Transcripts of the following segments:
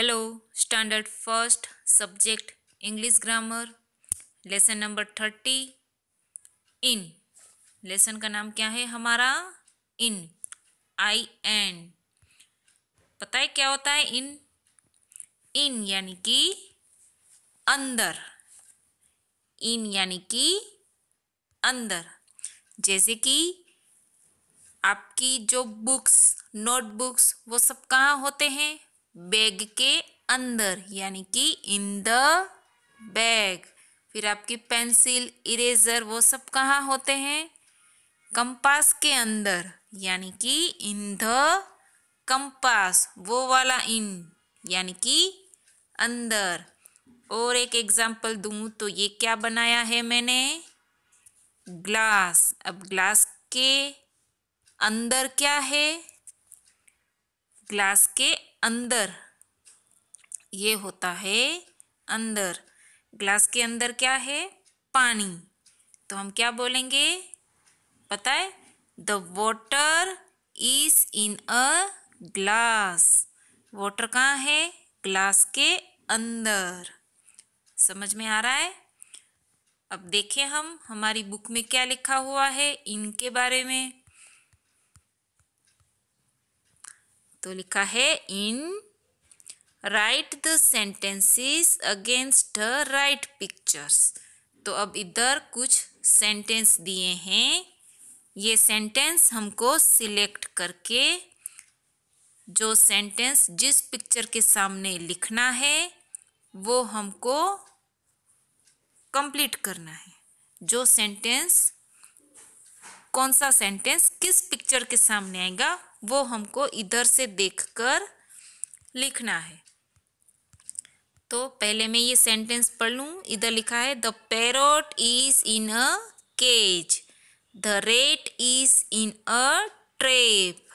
Hello standard first subject English grammar lesson number thirty इन lesson का नाम क्या है हमारा इन आई एन पता है क्या होता है इन इन यानी कि अंदर इन यानी कि अंदर जैसे कि आपकी जो बुक्स नोटबुक्स वो सब कहाँ होते हैं बैग के अंदर यानी कि इन द बैग फिर आपकी पेंसिल इरेजर वो सब कहाँ होते हैं कंपास के अंदर यानी कि इन द कंपास वो वाला इन यानी कि अंदर और एक एग्जाम्पल दूँ तो ये क्या बनाया है मैंने ग्लास अब ग्लास के अंदर क्या है ग्लास के अंदर ये होता है अंदर ग्लास के अंदर क्या है पानी तो हम क्या बोलेंगे पता है the water is in a glass water कहाँ है ग्लास के अंदर समझ में आ रहा है अब देखें हम हमारी बुक में क्या लिखा हुआ है इनके बारे में तो लिखा है इन write the sentences against right pictures तो अब इधर कुछ सेंटेंस दिए हैं ये सेंटेंस हमको सिलेक्ट करके जो सेंटेंस जिस पिक्चर के सामने लिखना है वो हमको कंप्लीट करना है जो सेंटेंस कौन सा सेंटेंस किस पिक्चर के सामने आएगा वो हमको इधर से देखकर लिखना है तो पहले मैं ये सेंटेंस पढ़ लूँ इधर लिखा है the parrot is in a cage the rat is in a trap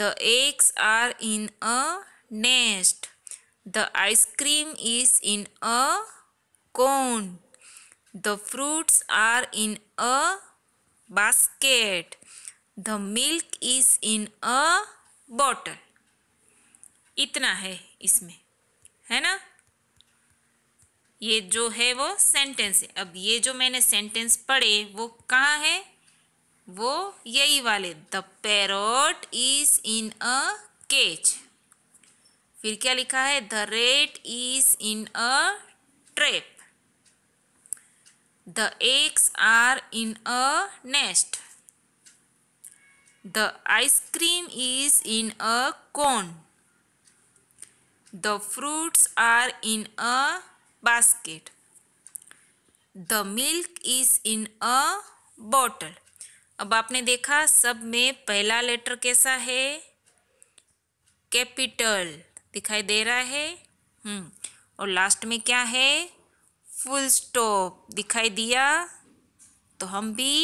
the eggs are in a nest the ice cream is in a cone the fruits are in a basket the milk is in a bottle. इतना है इसमें है ना ये जो है वो sentence है अब ये जो मैंने सेंटेंस पढ़े वो कहाँ है वो यही वाले the parrot is in a cage फिर क्या लिखा है the rat is in a trap the eggs are in a nest The ice cream is in a cone. The fruits are in a basket. The milk is in a bottle अब आपने देखा सब में पहला letter कैसा है capital दिखाई दे रहा है हम्म और लास्ट में क्या है फुल स्टॉप दिखाई दिया तो हम भी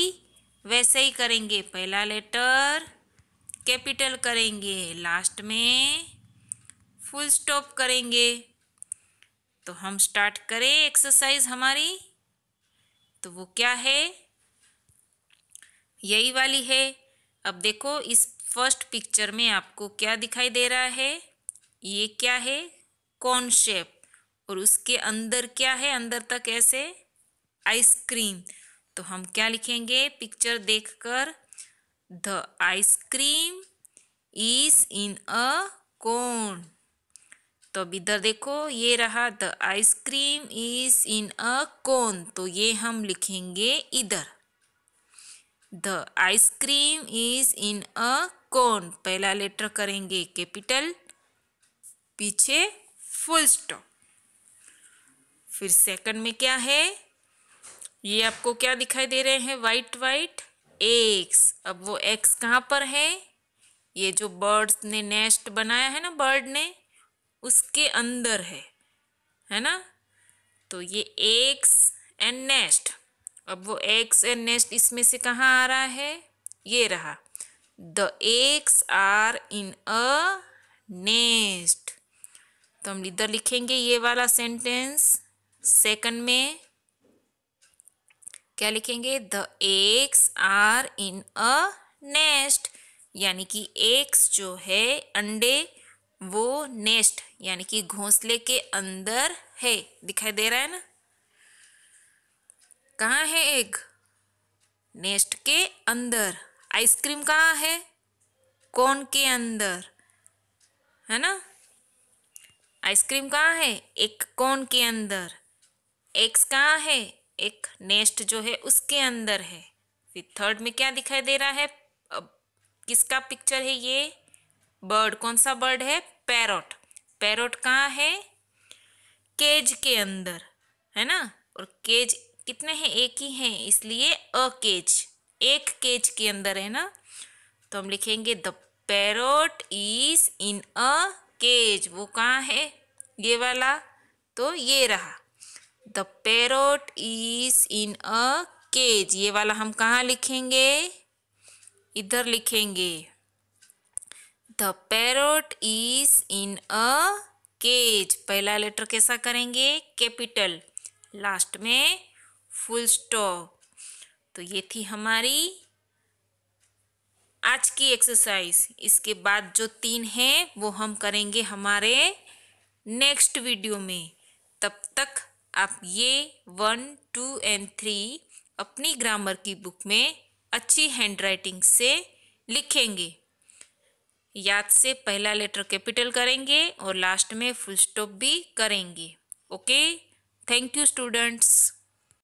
वैसे ही करेंगे पहला लेटर कैपिटल करेंगे लास्ट में फुल स्टॉप करेंगे तो हम स्टार्ट करें एक्सरसाइज हमारी तो वो क्या है यही वाली है अब देखो इस फर्स्ट पिक्चर में आपको क्या दिखाई दे रहा है ये क्या है कॉन शेप और उसके अंदर क्या है अंदर तक ऐसे आइसक्रीम तो हम क्या लिखेंगे पिक्चर देखकर the ice cream is in a cone तो अब इधर देखो ये रहा the ice cream is in a cone तो ये हम लिखेंगे इधर the ice cream is in a cone पहला लेटर करेंगे कैपिटल पीछे फुल स्टॉप फिर सेकंड में क्या है ये आपको क्या दिखाई दे रहे हैं वाइट वाइट एक्स अब वो एक्स कहाँ पर है ये जो बर्ड्स ने नेस्ट बनाया है ना बर्ड ने उसके अंदर है है ना तो ये एक्स एंड नेस्ट अब वो एक्स एंड नेस्ट इसमें से कहाँ आ रहा है ये रहा the eggs are in a nest तो हम इधर लिखेंगे ये वाला सेंटेंस सेकंड में क्या लिखेंगे the eggs are in a nest यानी कि एग्स जो है अंडे वो नेस्ट यानी कि घोंसले के अंदर है दिखाई दे रहा है ना कहाँ है एग नेस्ट के अंदर आइसक्रीम कहाँ है कौन के अंदर है ना आइसक्रीम कहाँ है एक कौन के अंदर एक्स कहाँ है एक नेस्ट जो है उसके अंदर है फिर थर्ड में क्या दिखाई दे रहा है अब किसका पिक्चर है ये बर्ड कौन सा बर्ड है पैरोट पैरोट कहाँ है केज के अंदर है ना और केज कितने हैं एक ही हैं इसलिए अ केज एक केज के अंदर है ना तो हम लिखेंगे the parrot is in a cage वो कहाँ है ये वाला तो ये रहा the parrot is in a cage ये वाला हम कहाँ लिखेंगे इधर लिखेंगे the parrot is in a cage पहला लेटर कैसा करेंगे कैपिटल लास्ट में फुल स्टॉप तो ये थी हमारी आज की एक्सरसाइज इसके बाद जो तीन है वो हम करेंगे हमारे नेक्स्ट वीडियो में तब तक आप ये वन टू एंड थ्री अपनी ग्रामर की बुक में अच्छी हैंड राइटिंग से लिखेंगे याद से पहला लेटर कैपिटल करेंगे और लास्ट में फुल स्टॉप भी करेंगे ओके थैंक यू स्टूडेंट्स